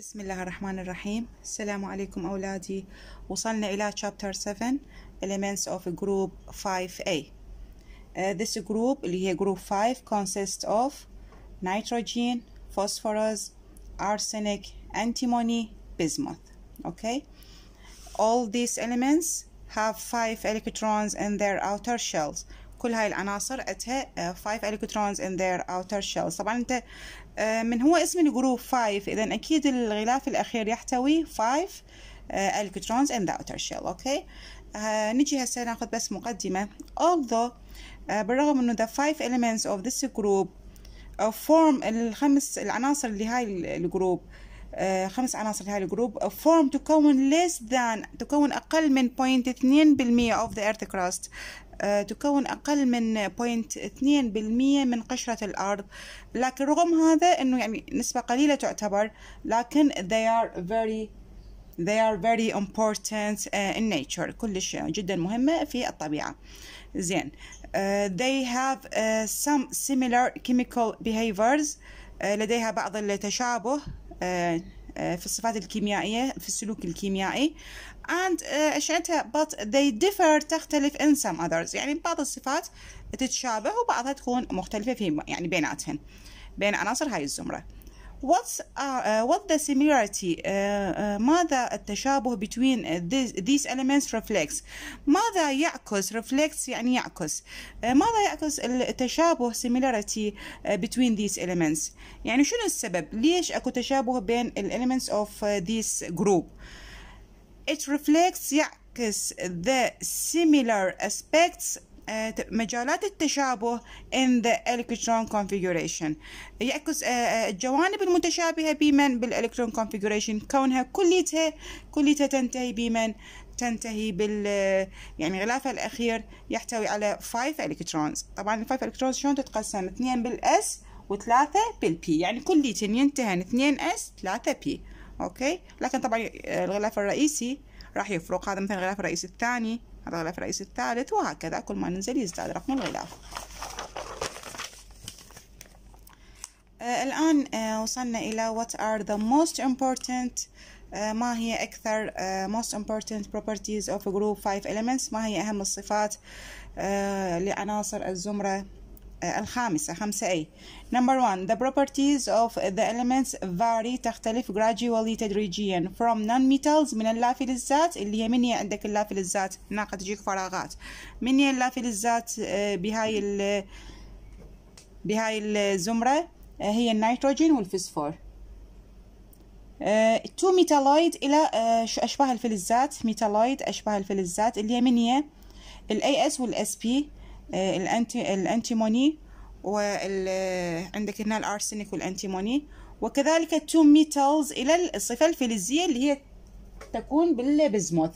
بسم الله الرحمن الرحيم السلام عليكم أولادي وصلنا إلى chapter 7 elements of group 5A uh, this group اللي هي group 5 consists of nitrogen, phosphorus, arsenic, antimony, bismuth okay all these elements have five electrons in their outer shells كل هاي العناصر عندها 5 الكترونز ان ذير outer shells طبعا انت uh, من هو اسم الجروب 5 اذا اكيد الغلاف الاخير يحتوي 5 الكترونز uh, in the outer shell اوكي uh, نجي هسه ناخذ بس مقدمه although بالرغم انه the 5 elements of this group form الخمس العناصر اللي هاي الجروب خمس عناصر لهذا الجروب form تكون less than تكون أقل من 0.2% of the earth crust آه، تكون أقل من 0.2% من قشرة الأرض لكن رغم هذا أنه يعني نسبة قليلة تعتبر لكن they are very they are very important آه، in nature كلش جدا مهمة في الطبيعة زين آه، they have some similar chemical behaviors لديها بعض التشابه في الصفات الكيميائية في السلوك الكيميائي and اشعتها but they differ تختلف in some others يعني بعض الصفات تتشابه وبعضها تكون مختلفة في يعني بيناتهن بين عناصر هاي الزمرة What's, uh, uh, what the similarity uh, uh, ماذا التشابه between these, these elements reflects ماذا يعكس reflects يعني يعكس uh, ماذا يعكس التشابه similarity uh, between these elements يعني شنو السبب ليش اكو تشابه بين elements of uh, this group uh, it reflects يعكس the similar aspects uh, مجالات التشابه in the electron configuration يعكس uh, uh, الجوانب المتشابهة بمن بالإلكترون configuration كونها كليتها كليتها تنتهي بمن تنتهي بال يعني غلافها الأخير يحتوي على 5 إلكترونز طبعا ال 5 إلكترونز شلون تتقسم 2 بالإس وثلاثة بالبي يعني كليتين ينتهن اثنين إس ثلاثة بي اوكي لكن طبعا الغلاف الرئيسي راح يفرق هذا مثلا الغلاف الرئيسي الثاني هذا الغلاف الرئيسي الثالث وهكذا كل ما ننزل يزداد رقم الغلاف آه الآن آه وصلنا إلى what are the most important آه ما هي أكثر آه، most important properties of group 5 elements ما هي أهم الصفات آه، لعناصر الزمرة آه، الخامسة خمسة A number one the properties of the elements vary تختلف gradually تدريجيا from non-metals من اللافلزات اللي هي من هي عندك اللافلزات ناقة تجيك فراغات من هي اللافلزات آه، بهاي ال بهاي الزمرة آه، هي النيتروجين والفسفور تو ميتالويد إلى أشباه الفلزات ميتالويد أشباه الفلزات اللي هي من هي الأي اس والأس بي آه، الانتي الانتيموني وعندك آه، هنا الارسنيك والانتيموني وكذلك التو ميتالز الى الصفه الفلزيه اللي هي تكون بالبزموث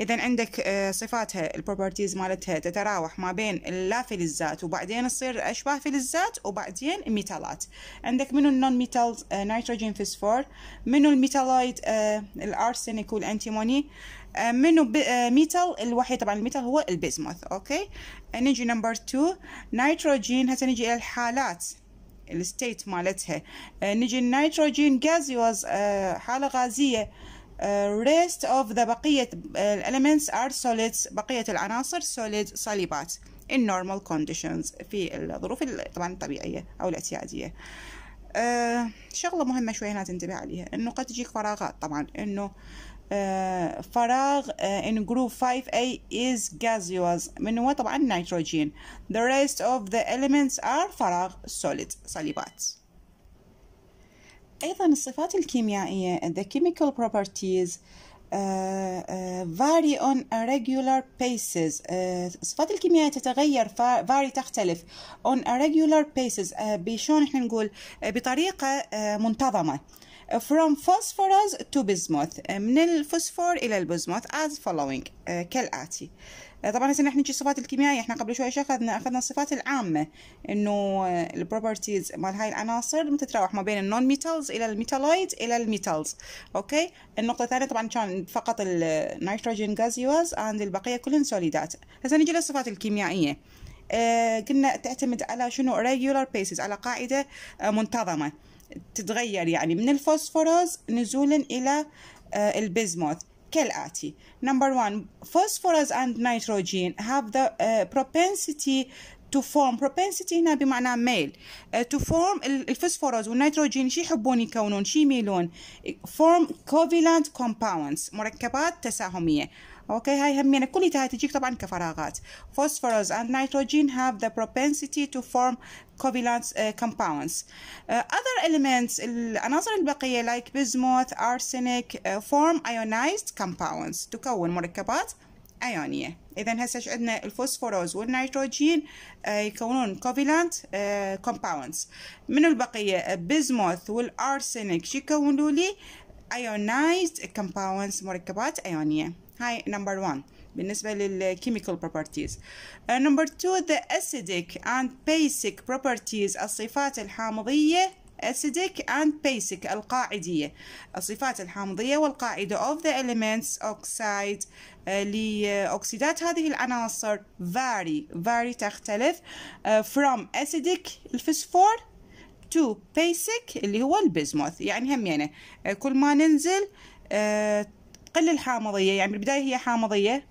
اذا عندك آه، صفاتها البروبرتيز مالتها تتراوح ما بين اللافلزات وبعدين تصير اشباه فلزات وبعدين ميتالات عندك منو النون ميتالز آه، نيتروجين فوسفور منو الميتالويد آه، الارسنيك والانتيموني منو ميتال الوحيد طبعا الميتال هو البيزموث اوكي نجي نمبر 2 نيتروجين هسه نجي الى الحالات الستيت مالتها نجي النيتروجين غازيوز حاله غازيه آه، rest of the بقية آه، elements are solids بقية العناصر solid صليبات in normal conditions في الظروف طبعا الطبيعية أو الاعتيادية آه، شغلة مهمة شوية هنا تنتبه عليها إنه قد تجيك فراغات طبعا إنه فراغ in group 5A is gaseous من هو طبعا نيتروجين the rest of the elements are فراغ solid صليبات أيضا الصفات الكيميائية the chemical properties Uh, uh, vary on a regular basis uh, الصفات الكيميائية تتغير vary تختلف on a regular basis بشون احنا نقول بطريقة منتظمة from phosphorus to bismuth من الفوسفور إلى البزموث as following كالآتي آه، طبعا هسه نحن نجي الصفات الكيميائيه احنا قبل شوي اخذنا اخذنا الصفات العامه انه آه، البروبرتيز مال هاي العناصر متتراوح ما بين النون ميتالز الى الميتالويد الى الميتالز اوكي النقطه الثانيه طبعا كان فقط النيتروجين غازيوز اند البقيه كلهم سوليدات هسه نجي للصفات الكيميائيه آه قلنا تعتمد على شنو regular بيسز على قاعده آه، منتظمه تتغير يعني من الفوسفوروز نزولا الى آه البزموث kelati. Number one, phosphorus and nitrogen have the uh, propensity to form propensity هنا بمعنى ميل uh, to form الفوسفورس والنيتروجين شي يحبون يكونون شي يميلون form covalent compounds مركبات تساهمية اوكي هاي همينة كلها تجيك طبعا كفراغات phosphorus and nitrogen have the propensity to form covalent uh, compounds. Uh, other elements العناصر البقية like bismuth, arsenic uh, form ionized compounds تكون مركبات أيونية. إذا هسه عندنا الفوسفوروز والنيتروجين uh, يكونون covalent uh, compounds. من البقية bismuth والارسنك شو يكونوا لي ionized compounds مركبات أيونية. هاي نمبر 1. بالنسبة للكيميكال properties نمبر آه، 2 the acidic and basic properties الصفات الحامضية acidic and basic القاعدية الصفات الحامضية والقاعدة of the elements oxide آه، لأكسيدات هذه العناصر vary vary تختلف آه، from acidic الفسفور to basic اللي هو البزموث يعني همينة يعني، كل ما ننزل تقل الحامضية يعني بالبداية هي حامضية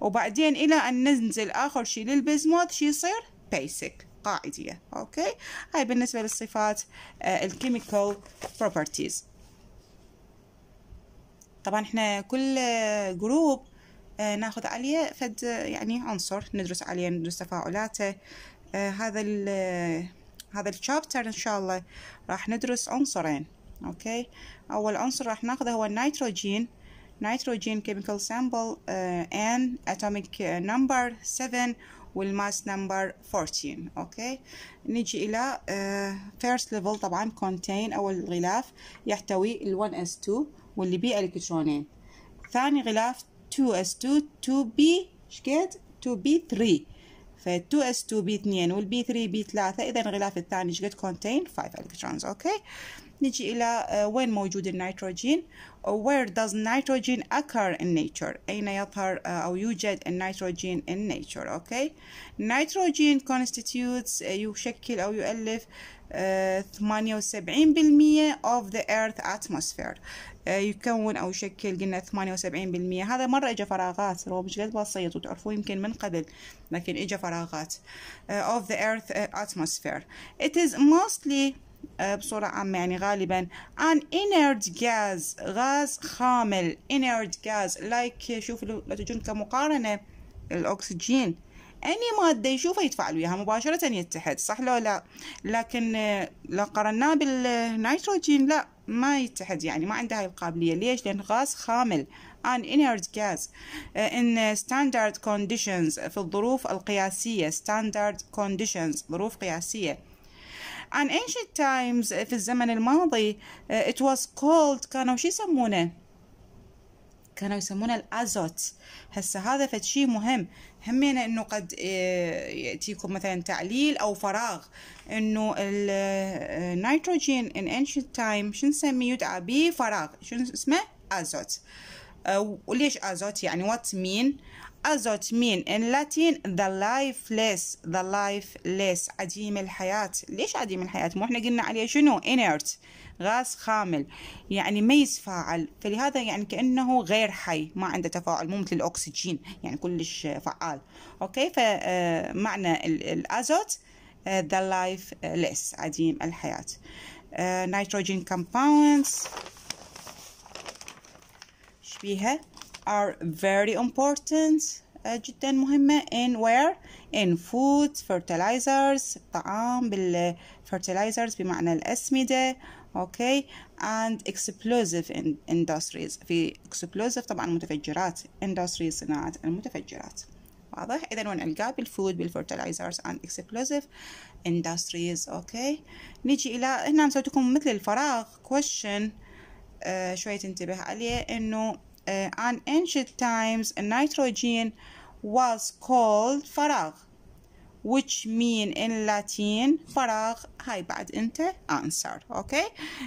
وبعدين إلى أن ننزل آخر شي للبزموث شي يصير بيسك قاعدية أوكي هاي بالنسبة للصفات آه، الكيميكال بروبرتيز طبعا احنا كل جروب آه، ناخذ عليه فد يعني عنصر ندرس عليه ندرس تفاعلاته آه، هذا ال هذا الشابتر ان شاء الله راح ندرس عنصرين اوكي اول عنصر راح ناخذه هو النيتروجين نيتروجين كيميكال سامبل ان اتوميك نمبر 7 والماس نمبر 14 اوكي نيجي الى فيرست آه، ليفل طبعا كونتين او الغلاف يحتوي ال1s2 واللي بيه الكترونين ثاني غلاف 2s2 2b شقد 2b3 ف2s2 b2 والb3 b3 اذا الغلاف الثاني شقد كونتين 5 الكترونز اوكي نجي إلى آه، وين موجود النيتروجين آه، where does nitrogen occur in nature أين يظهر آه، أو يوجد النيتروجين in nature أوكي nitrogen constitutes يشكل أو يؤلف 78% of the earth atmosphere يكون او يشكل قلنا 78% هذا مره إجا فراغات لو مش قد بسيط وتعرفوه يمكن من قبل لكن إجا فراغات of the earth atmosphere it is mostly آه، بصورة عامة يعني غالبا عن inert gas غاز خامل inert gas like شوف لو تجون كمقارنة الأكسجين أي مادة يشوفها يدفع وياها مباشرة يتحد صح لو لا لكن آه، لو قارناه بالنيتروجين لا ما يتحد يعني ما عنده هاي القابلية ليش لأن غاز خامل an inert gas آه، in standard conditions في الظروف القياسية standard conditions ظروف قياسية عن ancient times في الزمن الماضي uh, it was called كانوا شو يسمونه كانوا يسمونه الازوت هسه هذا فد شي مهم همين انه قد uh, ياتيكم مثلا تعليل او فراغ انه النيتروجين ان uh, ancient time شو نسميه يدعى بفراغ فراغ شو اسمه ازوت وليش ازوت يعني وات مين ان لاتين ذا لايف ليس ذا لايف ليس عديم الحياة ليش عديم الحياة مو احنا قلنا عليه شنو انيرت غاز خامل يعني ما يتفاعل فلهذا يعني كأنه غير حي ما عنده تفاعل مو مثل الأكسجين يعني كلش فعال أوكي فمعنى آه، الأزوت ذا آه، لايف ليس عديم الحياة آه، نيتروجين كومباوندز شبيها are very important جدا مهمة in where in food fertilizers طعام بال fertilizers بمعنى الأسمدة okay and explosive in industries في explosive طبعا متفجرات industries صناعة المتفجرات واضح إذا ونلقاه بالفود بالفرتلايزرز and explosive industries okay نيجي إلى هنا مسويتكم مثل الفراغ question uh, شوية انتبه عليه إنه and ancient times nitrogen was called فراغ which mean in Latin فراغ هاي بعد انت answer okay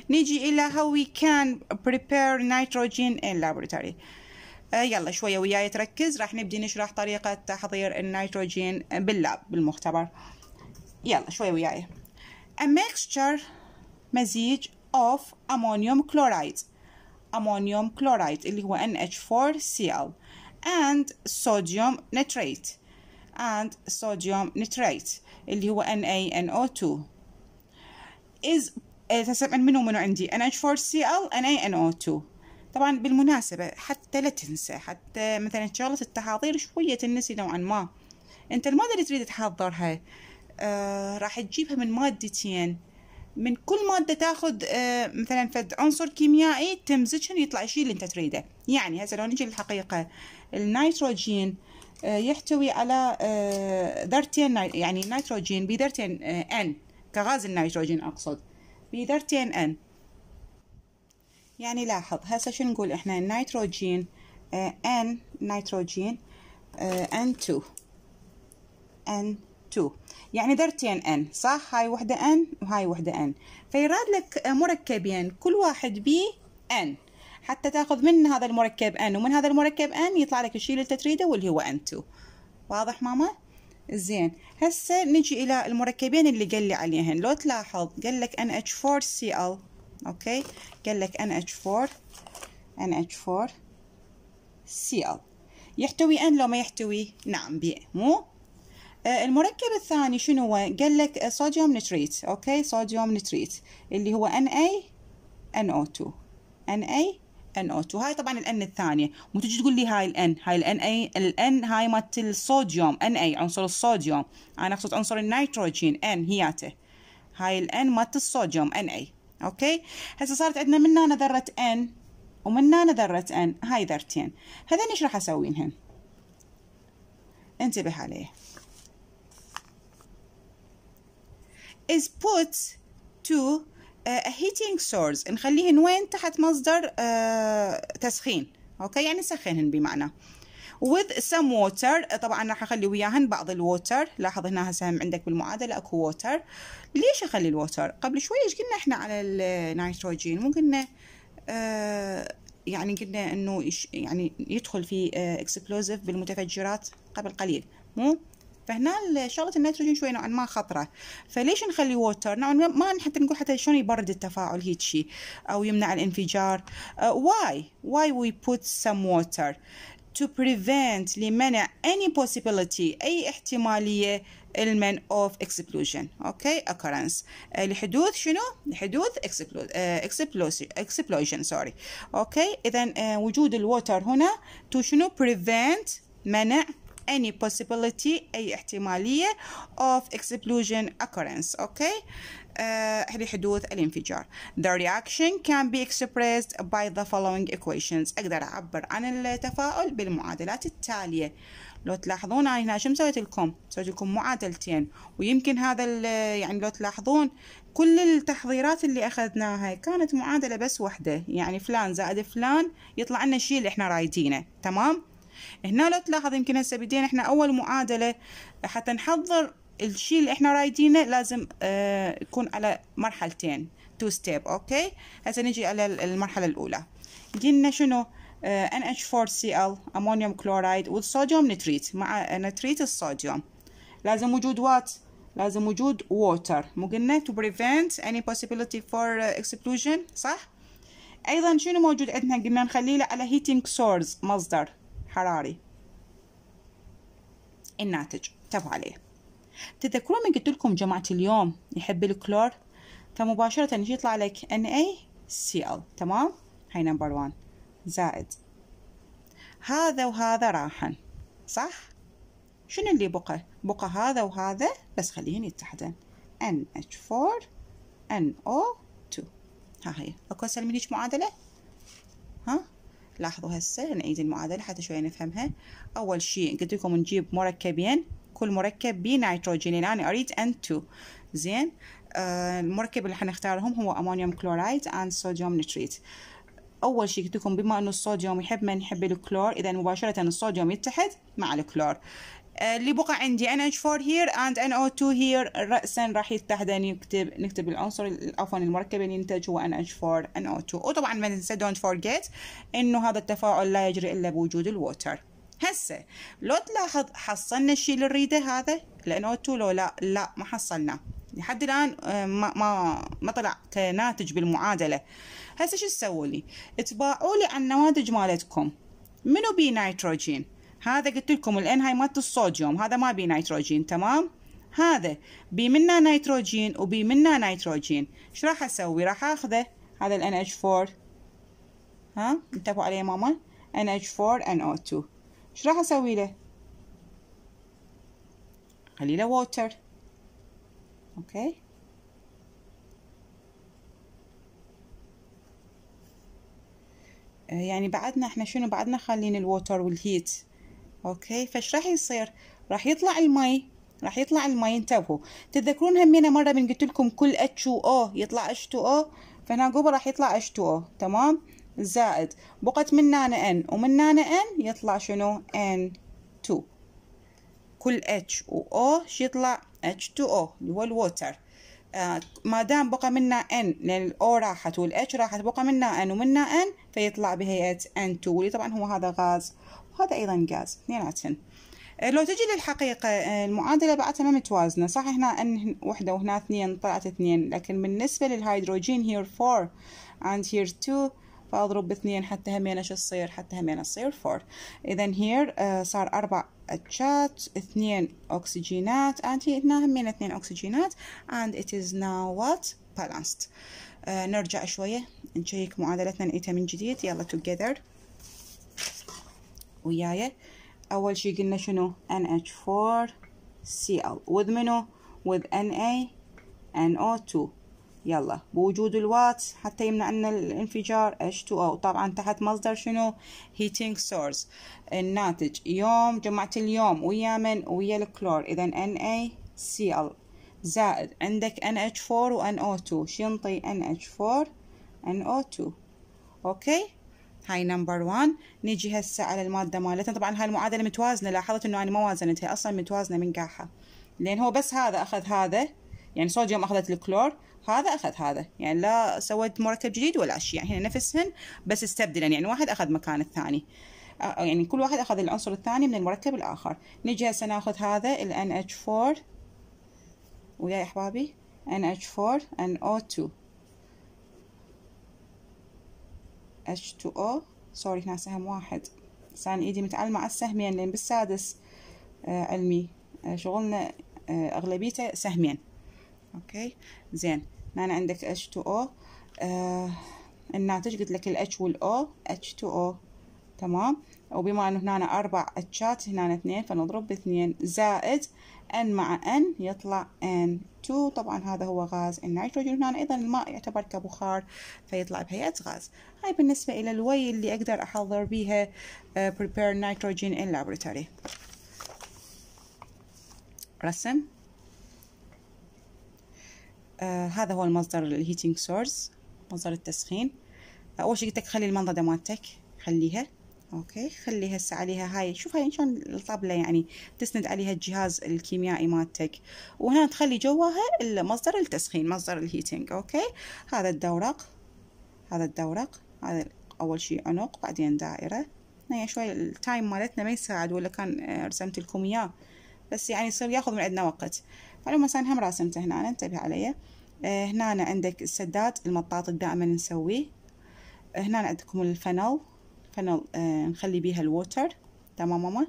نيجي الى how we can prepare nitrogen in laboratory يلا شوية وياي تركز راح نبدي نشرح طريقة تحضير النيتروجين باللاب بالمختبر يلا شوية وياي a mixture مزيج of ammonium chloride أمونيوم كلورايد اللي هو NH4Cl and sodium nitrate and sodium nitrate اللي هو NaNO2 is تسمع منو منو عندي NH4Cl NaNO2 طبعا بالمناسبة حتى لا تنسى حتى مثلا شغلة التحاضير شوية تنسي نوعا ما انت المادة اللي تريد تحضرها آه راح تجيبها من مادتين من كل ماده تاخذ آه، مثلا فد عنصر كيميائي تمزجهم يطلع الشيء اللي انت تريده يعني هسه لو نجي للحقيقه النيتروجين آه، يحتوي على ذرتين آه، يعني النيتروجين بذرتين ان كغاز النيتروجين اقصد بذرتين ان يعني لاحظ هسه شو نقول احنا النيتروجين ان نيتروجين ان 2 ان يعني درتين ان صح هاي وحده ان وهاي وحده ان فيراد لك مركبين كل واحد بي ان حتى تاخذ من هذا المركب ان ومن هذا المركب ان يطلع لك الشيء اللي تريده واللي هو ان2 واضح ماما زين هسه نجي الى المركبين اللي قال لي عليهن لو تلاحظ قال لك ان اتش 4 سي ال اوكي قال لك ان اتش 4 ان اتش 4 سي ال يحتوي ان لو ما يحتوي نعم بي مو آه، المركب الثاني شنو هو قال لك صوديوم آه، نتريت اوكي صوديوم نتريت اللي هو Na2 Na NO2 هاي طبعا N الثانيه مو تجي تقول لي هاي N، هاي الان اي N هاي مالت الصوديوم Na عنصر الصوديوم انا اقصد عنصر النيتروجين N هياته هاي N مالت الصوديوم Na، اوكي هسه صارت عندنا من هنا ذره N ومن هنا ذره N، هاي ذرتين هذين ايش راح اسوينهن انتبه عليه is put to uh, a heating source نخليهن وين تحت مصدر uh, تسخين اوكي يعني نسخنهن بمعنى with some water طبعا راح اخلي وياهن بعض الووتر لاحظ هنا هسه عندك بالمعادله اكو ووتر ليش اخلي الووتر قبل شوي ايش قلنا احنا على النيتروجين مو قلنا uh، يعني قلنا انه يعني يدخل في اكسبلوزيف بالمتفجرات قبل قليل مو فهنا شغله النيتروجين شوي نوعا ما خطره فليش نخلي ووتر نوعا ما حتى نقول حتى شلون يبرد التفاعل هيك شيء او يمنع الانفجار واي واي وي بوت سم ووتر to prevent لمنع any possibility أي احتمالية المن of explosion اوكي occurrence أه، لحدوث شنو لحدوث اكسبلوجن اكسبلوجن سوري اوكي إذا وجود الوتر هنا to شنو prevent منع any possibility أي احتمالية of explosion occurrence okay uh, آه، لحدوث الانفجار the reaction can be expressed by the following equations أقدر أعبر عن التفاؤل بالمعادلات التالية لو تلاحظون أنا هنا شو مسويت لكم سويت لكم معادلتين ويمكن هذا يعني لو تلاحظون كل التحضيرات اللي أخذناها كانت معادلة بس واحدة يعني فلان زائد فلان يطلع لنا الشيء اللي احنا رايدينه تمام هنا لو تلاحظ يمكن هسه بدينا احنا اول معادله حتى نحضر الشيء اللي احنا رايدينه لازم اه يكون على مرحلتين تو ستيب اوكي هسه نجي على المرحله الاولى قلنا شنو NH4Cl امونيوم كلورايد والصوديوم نتريت مع نتريت الصوديوم لازم وجود وات لازم وجود ووتر مو قلنا to prevent any possibility for اكسبلوجن آه، صح ايضا شنو موجود عندنا قلنا نخليه على heating source مصدر حراري الناتج تبوا عليه تذكرون من قلت لكم جماعة اليوم يحب الكلور فمباشرة يجي يطلع لك NaCl تمام هاي نمبر 1 زائد هذا وهذا راحن صح شنو اللي بقى بقى هذا وهذا بس خليهن يتحدن NH4 NO2 ها هي اكو اسهل من هيك معادله ها لاحظوا هسه نعيد المعادلة حتى شوية نفهمها أول شي قلت لكم نجيب مركبين كل مركب بيه نيتروجينين أنا أريد N2 زين آه، المركب اللي حنختارهم هو أمونيوم كلورايد أند صوديوم نيتريت اول شيء قلت لكم بما انه الصوديوم يحب من يحب الكلور اذا مباشره الصوديوم يتحد مع الكلور آه، اللي بقى عندي NH4 here and NO2 here رأسا راح يتحدى نكتب نكتب العنصر عفوا المركب اللي يعني ينتج هو NH4 NO2 وطبعا ما ننسى don't forget انه هذا التفاعل لا يجري الا بوجود الووتر هسه لو تلاحظ حصلنا الشيء اللي نريده هذا NO2 لو لا لا ما حصلناه لحد الان آه، ما ما ما طلع ناتج بالمعادله هسه شو تسووا لي تباعوا لي على النماذج مالتكم منو بي نيتروجين هذا قلت لكم هاي مالت الصوديوم هذا ما بيه نيتروجين تمام هذا بي منه نيتروجين وبي منه نيتروجين ايش راح اسوي راح اخذه هذا ال NH4 ها انتبهوا عليه ماما NH4NO2 ايش راح اسوي له خلي له ووتر اوكي آه، يعني بعدنا احنا شنو بعدنا خلين الووتر والهيت اوكي فايش راح يصير راح يطلع المي راح يطلع المي انتبهوا تتذكرون همينا مره من قلت لكم كل اتش او يطلع اتش تو او فهنا جوبا راح يطلع اتش تو او تمام زائد بقت من نانا ان ومن نانا ان يطلع شنو ان 2 كل اتش و او يطلع اتش تو او اللي هو الووتر آه ما دام بقى منا ان لان الاو راحت والاتش راحت بقى منا ان ومنا ان فيطلع بهيئه ان 2 واللي طبعا هو هذا غاز وهذا أيضا جاز اثنيناتهم آه، لو تجي للحقيقة آه، المعادلة بعدها ما متوازنة صح هنا أن وحدة وهنا اثنين طلعت اثنين لكن بالنسبة للهيدروجين here 4 and here 2 فأضرب باثنين حتى همينة شو تصير حتى همينة تصير 4 إذا هير صار أربع أتشات اثنين أكسجينات and هنا همينة اثنين أكسجينات and it is now what balanced آه، نرجع شوية نشيك معادلتنا نقيتها من جديد يلا together وياي اول شي قلنا شنو NH4Cl وذ منو وذ NaNO2 يلا بوجود الواتس حتى يمنع لنا الانفجار H2O طبعا تحت مصدر شنو heating source الناتج يوم جمعت اليوم ويا من ويا الكلور اذا NaCl زائد عندك NH4 و NO2 شنطي NH4 NO2 اوكي هاي نمبر 1 نجي هسه على الماده مالتنا طبعا هاي المعادله متوازنه لاحظت انه انا ما وازنتها اصلا متوازنه من قاعها لان هو بس هذا اخذ هذا يعني صوديوم اخذت الكلور هذا اخذ هذا يعني لا سويت مركب جديد ولا اشياء هنا نفسهن بس استبدلن يعني واحد اخذ مكان الثاني يعني كل واحد اخذ العنصر الثاني من المركب الاخر نجي هسه ناخذ هذا ال NH4 ويا احبابي NH4 NO2 H2O سوري هنا سهم واحد لسان ايدي متعلمة على السهمين لان بالسادس آه علمي آه شغلنا آه اغلبيته سهمين اوكي زين هنا عندك H2O آه الناتج قلت لك ال H وال O H2O تمام وبما انه هنا اربع اتشات هنا اثنين فنضرب باثنين زائد ان مع ان يطلع ان 2 طبعا هذا هو غاز النيتروجين هنا ايضا الماء يعتبر كبخار فيطلع بهيئه غاز هاي بالنسبه الى الوي اللي اقدر احضر بيها آه، prepare nitrogen in laboratory رسم آه هذا هو المصدر الهيتينج سورس مصدر التسخين اول شيء قلت لك خلي المنضده مالتك خليها اوكي خلي هسه عليها هاي شوف هاي شلون الطبله يعني تسند عليها الجهاز الكيميائي مالتك وهنا تخلي جواها مصدر التسخين مصدر الهيتنج اوكي هذا الدورق هذا الدورق هذا اول شيء عنق بعدين دائره هنا يعني شوي التايم مالتنا ما يساعد ولا كان آه، رسمت لكم اياه بس يعني يصير ياخذ من عندنا وقت فلو مثلا هم راسمته هنا انتبه علي آه، هنا عندك السداد المطاط دائما نسويه آه، هنا عندكم الفنل كان آه، نخلي بيها الووتر تمام ماما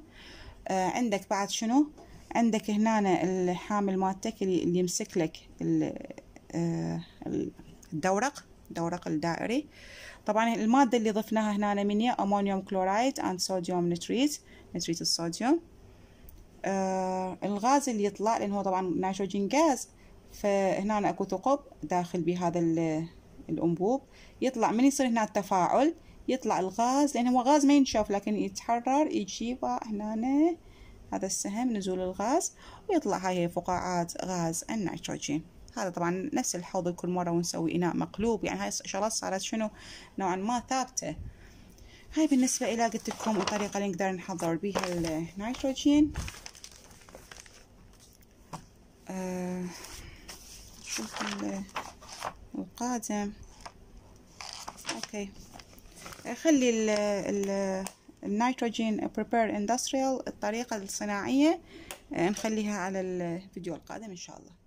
آه، عندك بعد شنو عندك هنا الحامل مالتك اللي يمسك لك آه، الدورق الدورق الدائري طبعا الماده اللي ضفناها هنا مني امونيوم كلورايد اند صوديوم نيتريت نيتريت الصوديوم آه الغاز اللي يطلع لان هو طبعا نيتروجين غاز فهنا اكو ثقب داخل بهذا الانبوب يطلع من يصير هنا التفاعل يطلع الغاز لأن هو غاز ما ينشاف لكن يتحرر يجيبه هنا هذا السهم نزول الغاز ويطلع هاي فقاعات غاز النيتروجين هذا طبعا نفس الحوض كل مرة ونسوي إناء مقلوب يعني هاي الشغلات صارت شنو نوعا ما ثابتة هاي بالنسبة إلى قلت لكم الطريقة اللي نقدر نحضر بها النيتروجين آه، شوف القادم اوكي خلي ال ال النيتروجين بريبير اندستريال الطريقة الصناعية آه، نخليها على الفيديو القادم إن شاء الله